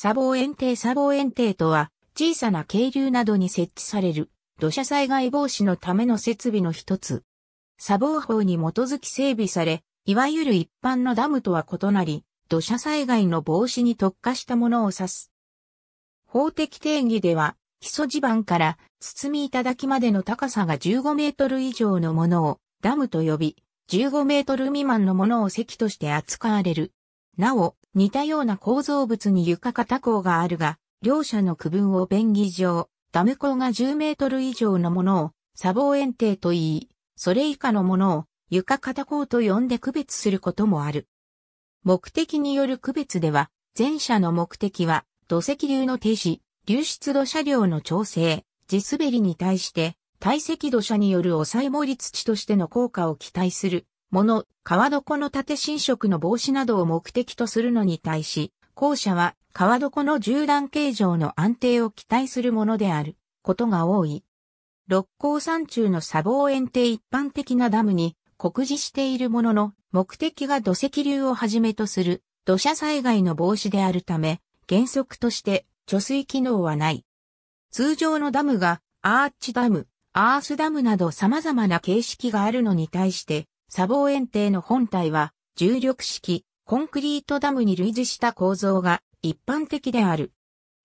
砂防堰堤砂防堰堤とは、小さな渓流などに設置される土砂災害防止のための設備の一つ。砂防法に基づき整備され、いわゆる一般のダムとは異なり、土砂災害の防止に特化したものを指す。法的定義では、基礎地盤から包み頂までの高さが15メートル以上のものをダムと呼び、15メートル未満のものを石として扱われる。なお、似たような構造物に床型港があるが、両者の区分を便宜上、ダム港が10メートル以上のものを、砂防園庭と言い、それ以下のものを床片港と呼んで区別することもある。目的による区別では、前者の目的は土石流の停止、流出土砂量の調整、地滑りに対して、堆積土砂による抑え盛り土としての効果を期待するもの、川床の縦侵食の防止などを目的とするのに対し、後者は川床の縦断形状の安定を期待するものであることが多い。六甲山中の砂防園庭一般的なダムに酷似しているものの、目的が土石流をはじめとする土砂災害の防止であるため、原則として貯水機能はない。通常のダムがアーチダム、アースダムなど様々な形式があるのに対して、砂防園庭の本体は、重力式、コンクリートダムに類似した構造が一般的である。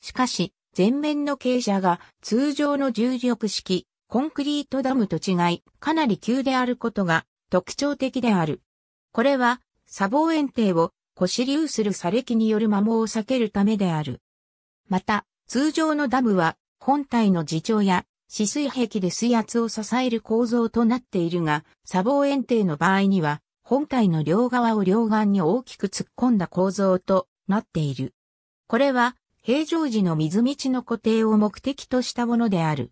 しかし、前面の傾斜が通常の重力式、コンクリートダムと違い、かなり急であることが特徴的である。これは、砂防園庭を腰流する砂礫による摩耗を避けるためである。また、通常のダムは、本体の自重や止水壁で水圧を支える構造となっているが、砂防円堤の場合には、本体の両側を両岸に大きく突っ込んだ構造となっている。これは、平常時の水道の固定を目的としたものである。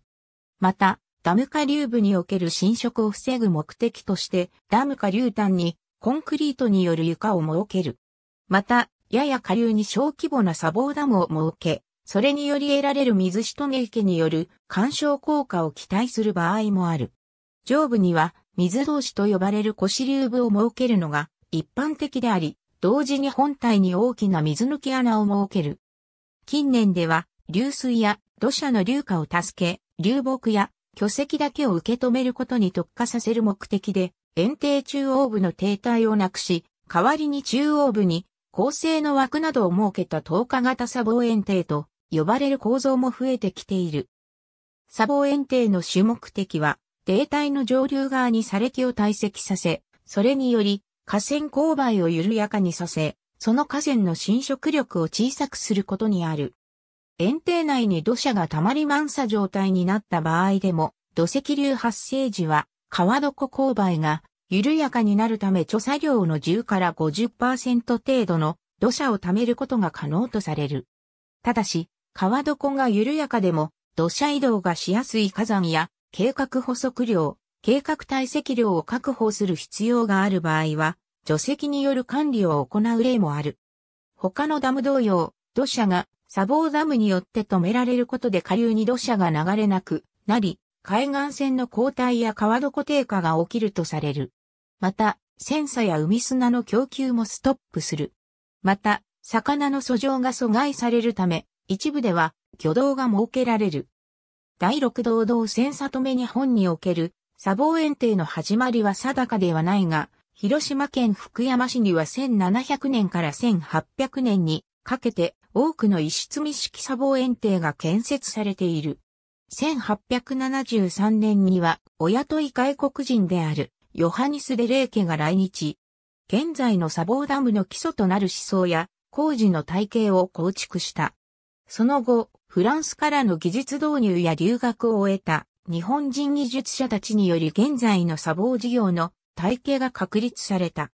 また、ダム下流部における侵食を防ぐ目的として、ダム下流端にコンクリートによる床を設ける。また、やや下流に小規模な砂防ダムを設け、それにより得られる水しとめ池による干渉効果を期待する場合もある。上部には水同士と呼ばれる腰流部を設けるのが一般的であり、同時に本体に大きな水抜き穴を設ける。近年では流水や土砂の流下を助け、流木や巨石だけを受け止めることに特化させる目的で、園庭中央部の停滞をなくし、代わりに中央部に、構成の枠などを設けた透過型砂防園庭と呼ばれる構造も増えてきている。砂防園庭の主目的は、泥体の上流側に砂礫を堆積させ、それにより河川勾配を緩やかにさせ、その河川の侵食力を小さくすることにある。園庭内に土砂が溜まり満砂状態になった場合でも、土石流発生時は、川床勾配が緩やかになるため著作量の10から50%程度の土砂を貯めることが可能とされる。ただし、川床が緩やかでも、土砂移動がしやすい火山や、計画補足量、計画体積量を確保する必要がある場合は、除石による管理を行う例もある。他のダム同様、土砂が砂防ダムによって止められることで下流に土砂が流れなくなり、海岸線の後退や川床低下が起きるとされる。また、センサや海砂の供給もストップする。また、魚の素状が阻害されるため、一部では、挙動が設けられる。第六道道千里目日本における、砂防園庭の始まりは定かではないが、広島県福山市には1700年から1800年にかけて多くの石積み式砂防園庭が建設されている。1873年には、親とい外国人である、ヨハニス・デレー家が来日。現在の砂防ダムの基礎となる思想や、工事の体系を構築した。その後、フランスからの技術導入や留学を終えた日本人技術者たちにより現在の砂防事業の体系が確立された。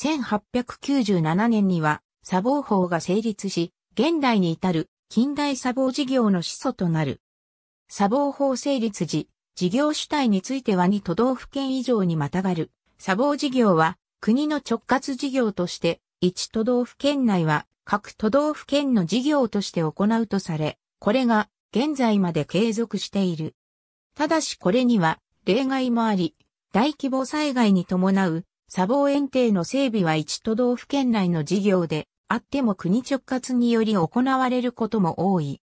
1897年には砂防法が成立し、現代に至る近代砂防事業の始祖となる。砂防法成立時、事業主体については2都道府県以上にまたがる。砂防事業は国の直轄事業として、1都道府県内は各都道府県の事業として行うとされ、これが現在まで継続している。ただしこれには例外もあり、大規模災害に伴う砂防園庭の整備は1都道府県内の事業であっても国直轄により行われることも多い。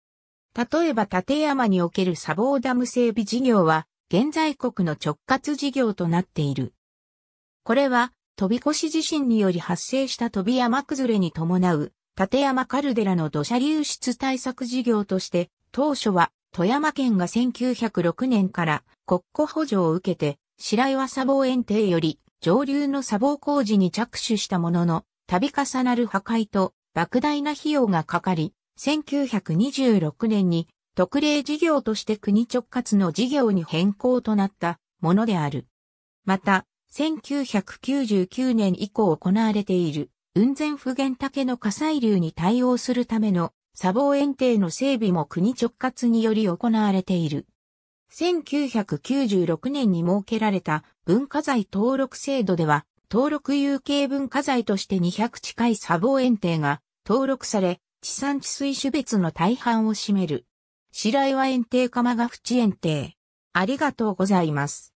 例えば立山における砂防ダム整備事業は現在国の直轄事業となっている。これは飛び越し地震により発生した飛び山崩れに伴う立山カルデラの土砂流出対策事業として、当初は富山県が1906年から国庫補助を受けて、白岩砂防園庭より上流の砂防工事に着手したものの、度重なる破壊と莫大な費用がかかり、1926年に特例事業として国直轄の事業に変更となったものである。また、1999年以降行われている雲仙普賢岳の火砕流に対応するための砂防園庭の整備も国直轄により行われている。1996年に設けられた文化財登録制度では、登録有形文化財として200近い砂防園庭が登録され、地産地水種別の大半を占める。白岩園庭鎌ヶ淵園庭。ありがとうございます。